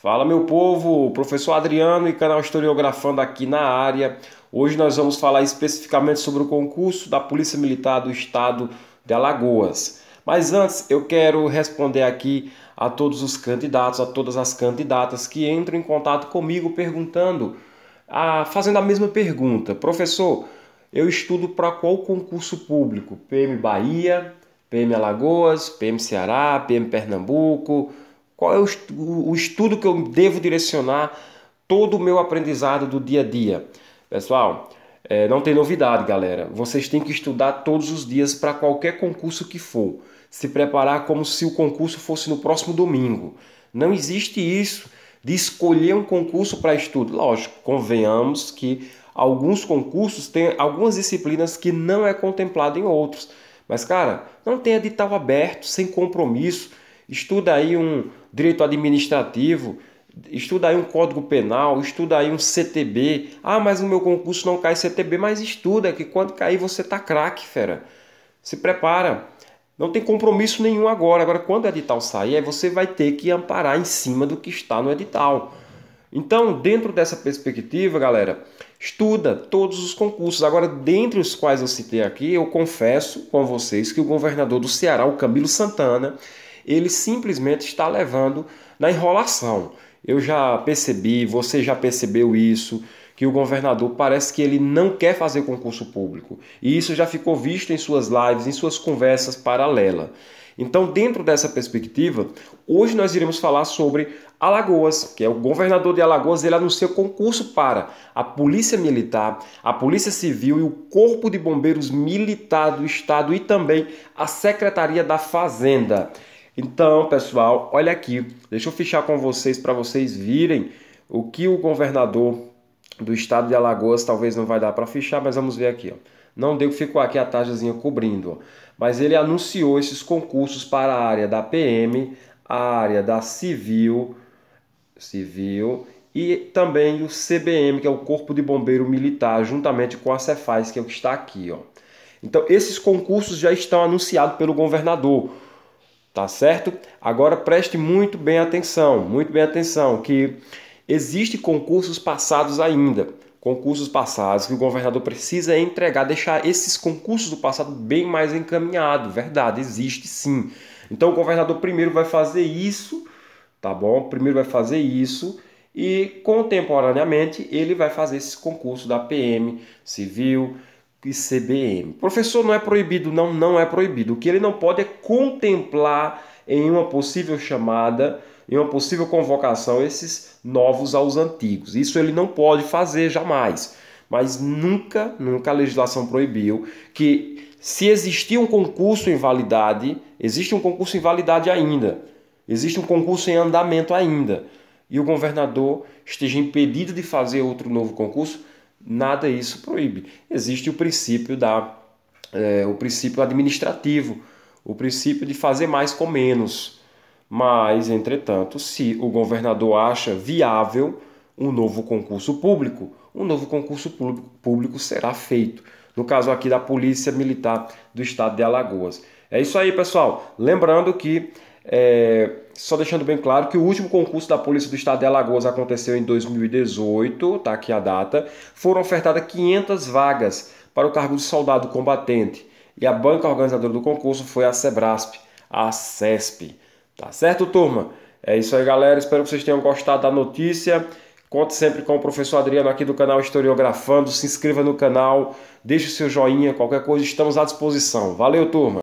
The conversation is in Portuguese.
Fala meu povo, professor Adriano e canal Historiografando aqui na área. Hoje nós vamos falar especificamente sobre o concurso da Polícia Militar do Estado de Alagoas. Mas antes eu quero responder aqui a todos os candidatos, a todas as candidatas que entram em contato comigo perguntando, a, fazendo a mesma pergunta. Professor, eu estudo para qual concurso público? PM Bahia, PM Alagoas, PM Ceará, PM Pernambuco, qual é o estudo que eu devo direcionar todo o meu aprendizado do dia a dia? Pessoal, é, não tem novidade, galera. Vocês têm que estudar todos os dias para qualquer concurso que for. Se preparar como se o concurso fosse no próximo domingo. Não existe isso de escolher um concurso para estudo. Lógico, convenhamos que alguns concursos têm algumas disciplinas que não é contemplado em outros. Mas, cara, não tenha edital aberto, sem compromisso estuda aí um direito administrativo, estuda aí um código penal, estuda aí um CTB. Ah, mas o meu concurso não cai CTB, mas estuda que quando cair você tá craque, fera. Se prepara. Não tem compromisso nenhum agora. Agora, quando o edital sair, aí você vai ter que amparar em cima do que está no edital. Então, dentro dessa perspectiva, galera, estuda todos os concursos. Agora, dentre os quais eu citei aqui, eu confesso com vocês que o governador do Ceará, o Camilo Santana, ele simplesmente está levando na enrolação. Eu já percebi, você já percebeu isso, que o governador parece que ele não quer fazer concurso público. E isso já ficou visto em suas lives, em suas conversas paralelas. Então, dentro dessa perspectiva, hoje nós iremos falar sobre Alagoas, que é o governador de Alagoas, ele anunciou concurso para a Polícia Militar, a Polícia Civil e o Corpo de Bombeiros Militar do Estado e também a Secretaria da Fazenda. Então, pessoal, olha aqui. Deixa eu fechar com vocês para vocês virem o que o governador do estado de Alagoas talvez não vai dar para fechar, mas vamos ver aqui. Ó. Não deu que ficou aqui a tajazinha cobrindo. Ó. Mas ele anunciou esses concursos para a área da PM, a área da civil, civil e também o CBM, que é o Corpo de Bombeiro Militar, juntamente com a Cefaz, que é o que está aqui. Ó. Então, esses concursos já estão anunciados pelo governador tá certo? Agora preste muito bem atenção, muito bem atenção, que existe concursos passados ainda, concursos passados que o governador precisa entregar, deixar esses concursos do passado bem mais encaminhado, verdade, existe sim. Então o governador primeiro vai fazer isso, tá bom? Primeiro vai fazer isso e contemporaneamente ele vai fazer esse concurso da PM civil, e CBM. Professor, não é proibido? Não, não é proibido. O que ele não pode é contemplar em uma possível chamada, em uma possível convocação, esses novos aos antigos. Isso ele não pode fazer jamais. Mas nunca, nunca a legislação proibiu que se existia um concurso em validade, existe um concurso em validade ainda. Existe um concurso em andamento ainda. E o governador esteja impedido de fazer outro novo concurso, Nada isso proíbe. Existe o princípio da é, o princípio administrativo, o princípio de fazer mais com menos. Mas, entretanto, se o governador acha viável um novo concurso público, um novo concurso público será feito. No caso aqui da Polícia Militar do Estado de Alagoas. É isso aí, pessoal. Lembrando que é, só deixando bem claro que o último concurso da Polícia do Estado de Alagoas aconteceu em 2018, tá aqui a data. Foram ofertadas 500 vagas para o cargo de soldado combatente e a banca organizadora do concurso foi a Sebrasp, a CESP. Tá certo, turma? É isso aí, galera. Espero que vocês tenham gostado da notícia. Conte sempre com o professor Adriano aqui do canal Historiografando. Se inscreva no canal, deixe o seu joinha, qualquer coisa, estamos à disposição. Valeu, turma!